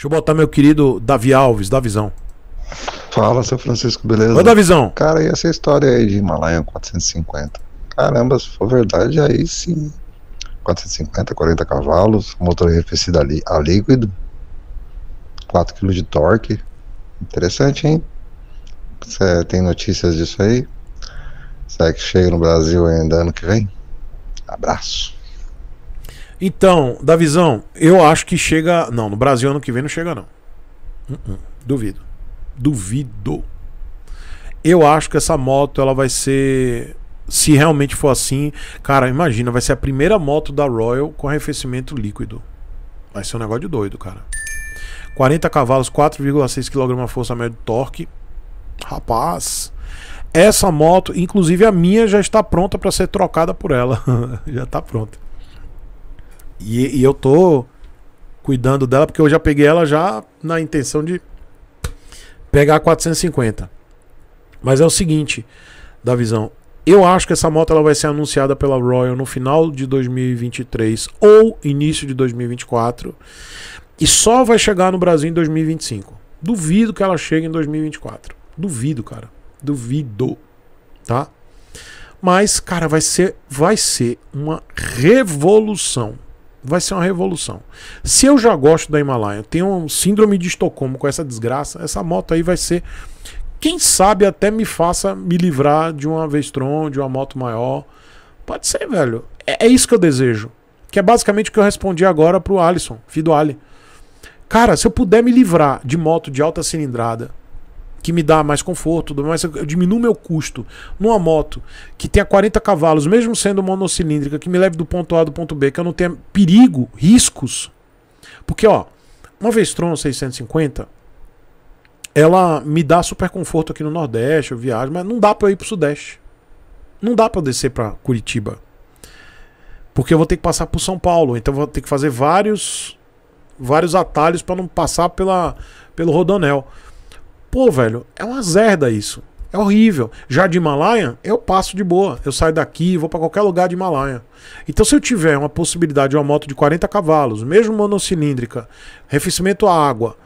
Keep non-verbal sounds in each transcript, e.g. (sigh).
Deixa eu botar meu querido Davi Alves, da Visão. Fala, seu Francisco, beleza? Oi, da Visão. Cara, e essa história aí de Himalaia 450? Caramba, se for verdade, aí sim. 450, 40 cavalos, motor arrefecido a líquido, 4 kg de torque. Interessante, hein? Você tem notícias disso aí? Será que chega no Brasil ainda ano que vem? Abraço. Então, da visão, eu acho que chega. Não, no Brasil ano que vem não chega, não. Uh -uh, duvido. Duvido. Eu acho que essa moto ela vai ser. Se realmente for assim, cara, imagina, vai ser a primeira moto da Royal com arrefecimento líquido. Vai ser um negócio de doido, cara. 40 cavalos, 4,6 kg força média de torque. Rapaz, essa moto, inclusive a minha, já está pronta para ser trocada por ela. (laughs) já está pronta. E, e eu tô cuidando dela porque eu já peguei ela já na intenção de pegar 450. Mas é o seguinte, da visão. Eu acho que essa moto ela vai ser anunciada pela Royal no final de 2023 ou início de 2024 e só vai chegar no Brasil em 2025. Duvido que ela chegue em 2024. Duvido, cara. Duvido, tá? Mas, cara, vai ser vai ser uma revolução Vai ser uma revolução. Se eu já gosto da Himalaia, tenho um síndrome de Estocolmo com essa desgraça, essa moto aí vai ser. Quem sabe até me faça me livrar de uma Vestron, de uma moto maior. Pode ser, velho. É, é isso que eu desejo. Que é basicamente o que eu respondi agora pro Alisson, filho do Ali. Cara, se eu puder me livrar de moto de alta cilindrada, que me dá mais conforto, mas eu diminuo meu custo. Numa moto que tenha 40 cavalos, mesmo sendo monocilíndrica, que me leve do ponto A do ponto B, que eu não tenha perigo, riscos. Porque, ó, uma Vestron 650, ela me dá super conforto aqui no Nordeste, eu viajo, mas não dá para ir pro Sudeste. Não dá para descer para Curitiba. Porque eu vou ter que passar por São Paulo, então eu vou ter que fazer vários vários atalhos para não passar pela, pelo Rodonel. Pô, velho, é uma zerda isso. É horrível. Já de Himalaia, eu passo de boa. Eu saio daqui, vou para qualquer lugar de Himalaia. Então, se eu tiver uma possibilidade de uma moto de 40 cavalos, mesmo monocilíndrica, refecimento à água,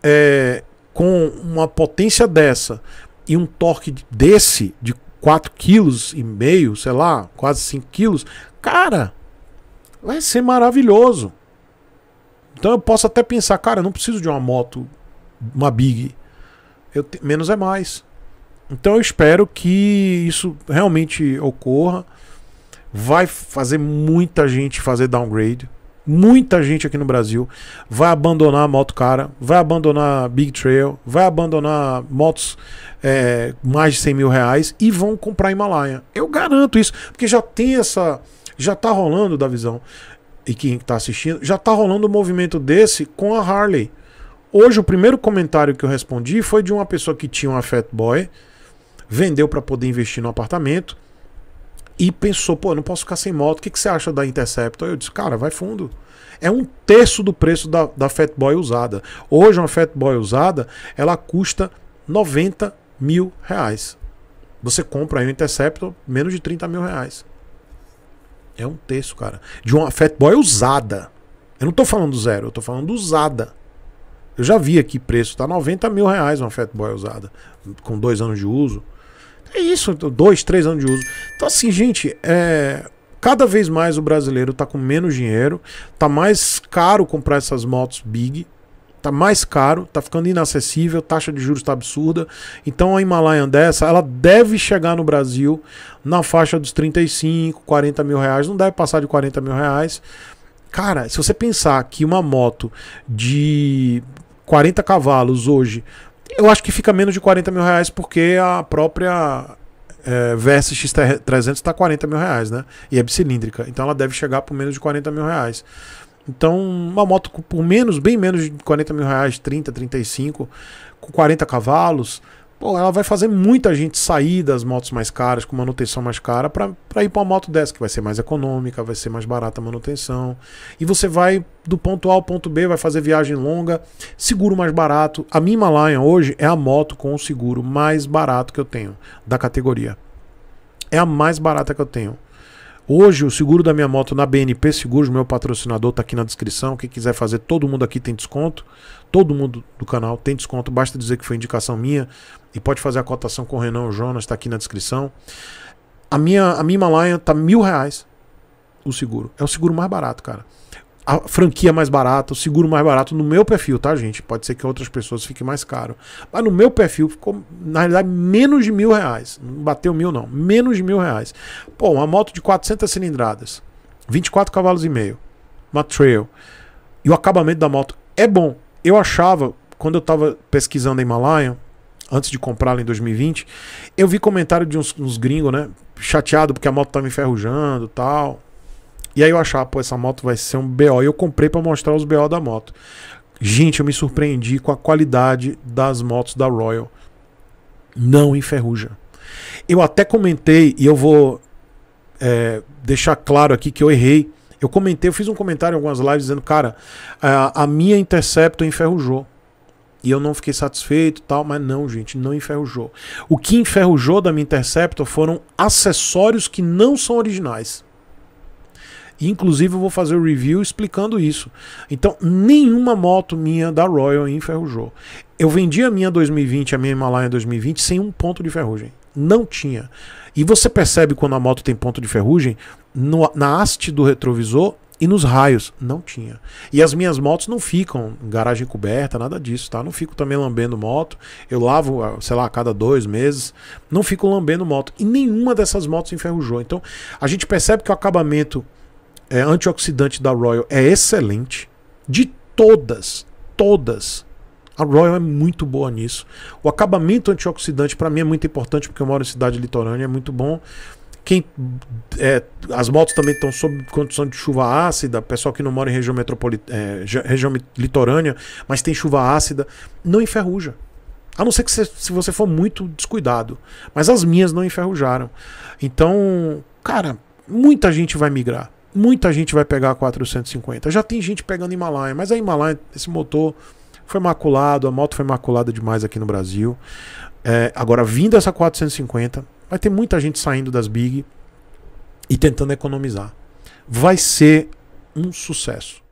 é, com uma potência dessa e um torque desse, de 4,5 kg e meio, sei lá, quase 5 kg, cara, vai ser maravilhoso. Então eu posso até pensar, cara, eu não preciso de uma moto, uma Big eu, menos é mais. Então eu espero que isso realmente ocorra. Vai fazer muita gente fazer downgrade. Muita gente aqui no Brasil vai abandonar a moto cara, vai abandonar Big Trail, vai abandonar motos é, mais de 100 mil reais e vão comprar Himalaia. Eu garanto isso, porque já tem essa. Já tá rolando, da visão e quem está assistindo, já tá rolando um movimento desse com a Harley. Hoje o primeiro comentário que eu respondi foi de uma pessoa que tinha uma Fat Boy, vendeu para poder investir no apartamento e pensou, pô, eu não posso ficar sem moto, o que, que você acha da Interceptor? Eu disse, cara, vai fundo. É um terço do preço da, da Fat Boy usada. Hoje uma Fat Boy usada, ela custa 90 mil reais. Você compra aí um Interceptor menos de 30 mil reais. É um terço, cara. De uma Fat Boy usada. Eu não tô falando zero, eu tô falando usada. Eu já vi aqui preço, tá 90 mil reais uma Fatboy usada, com dois anos de uso. É isso, dois, três anos de uso. Então, assim, gente, é, cada vez mais o brasileiro tá com menos dinheiro, tá mais caro comprar essas motos big, tá mais caro, tá ficando inacessível, taxa de juros tá absurda. Então a Himalaia dessa, ela deve chegar no Brasil na faixa dos 35, 40 mil reais, não deve passar de 40 mil reais. Cara, se você pensar que uma moto de 40 cavalos hoje, eu acho que fica menos de 40 mil reais porque a própria é, Versa X300 está 40 mil reais, né? E é bicilíndrica. Então ela deve chegar por menos de 40 mil reais. Então, uma moto por menos, bem menos de 40 mil reais, 30, 35, com 40 cavalos, pô, ela vai fazer muita gente sair das motos mais caras, com manutenção mais cara, para ir para uma moto dessa, que vai ser mais econômica, vai ser mais barata a manutenção. E você vai do ponto A ao ponto B, vai fazer viagem longa, seguro mais barato. A minha Himalayan hoje é a moto com o seguro mais barato que eu tenho da categoria. É a mais barata que eu tenho. Hoje, o seguro da minha moto na BNP Seguros, meu patrocinador, está aqui na descrição. Quem quiser fazer, todo mundo aqui tem desconto. Todo mundo do canal tem desconto. Basta dizer que foi indicação minha. E pode fazer a cotação com o Renan o Jonas, está aqui na descrição. A minha, a minha Himalaia tá mil reais o seguro. É o seguro mais barato, cara a franquia mais barata, o seguro mais barato no meu perfil, tá, gente? Pode ser que outras pessoas fiquem mais caro. Mas no meu perfil ficou, na realidade, menos de mil reais. Não bateu mil, não. Menos de mil reais. Pô, uma moto de 400 cilindradas, 24 cavalos e meio, uma trail. E o acabamento da moto é bom. Eu achava, quando eu tava pesquisando a Himalaia, antes de comprá-la em 2020, eu vi comentário de uns, uns gringos, né? Chateado porque a moto tava enferrujando tal e aí eu achava, pô, essa moto vai ser um BO. E eu comprei para mostrar os BO da moto. Gente, eu me surpreendi com a qualidade das motos da Royal. Não enferruja. Eu até comentei, e eu vou é, deixar claro aqui que eu errei. Eu comentei, eu fiz um comentário em algumas lives dizendo, cara, a, a minha Interceptor enferrujou. E eu não fiquei satisfeito tal, mas não, gente, não enferrujou. O que enferrujou da minha Interceptor foram acessórios que não são originais. Inclusive eu vou fazer o review explicando isso. Então, nenhuma moto minha da Royal enferrujou. Eu vendi a minha 2020, a minha Himalaia 2020 sem um ponto de ferrugem. Não tinha. E você percebe quando a moto tem ponto de ferrugem no, na haste do retrovisor e nos raios. Não tinha. E as minhas motos não ficam em garagem coberta, nada disso, tá? Não fico também lambendo moto. Eu lavo, ah, sei lá, a cada dois meses. Não fico lambendo moto. E nenhuma dessas motos enferrujou. Então, a gente percebe que o acabamento é, antioxidante da Royal é excelente. De todas, todas. A Royal é muito boa nisso. O acabamento antioxidante para mim é muito importante porque eu moro em cidade litorânea, é muito bom. Quem é, as motos também estão sob condição de chuva ácida, pessoal que não mora em região metropolitana, é, região litorânea, mas tem chuva ácida, não enferruja. A não ser que você, se você for muito descuidado, mas as minhas não enferrujaram. Então, cara, muita gente vai migrar muita gente vai pegar a 450. Já tem gente pegando Himalaia, mas a Himalaia, esse motor foi maculado, a moto foi maculada demais aqui no Brasil. É, agora, vindo essa 450, vai ter muita gente saindo das Big e tentando economizar. Vai ser um sucesso.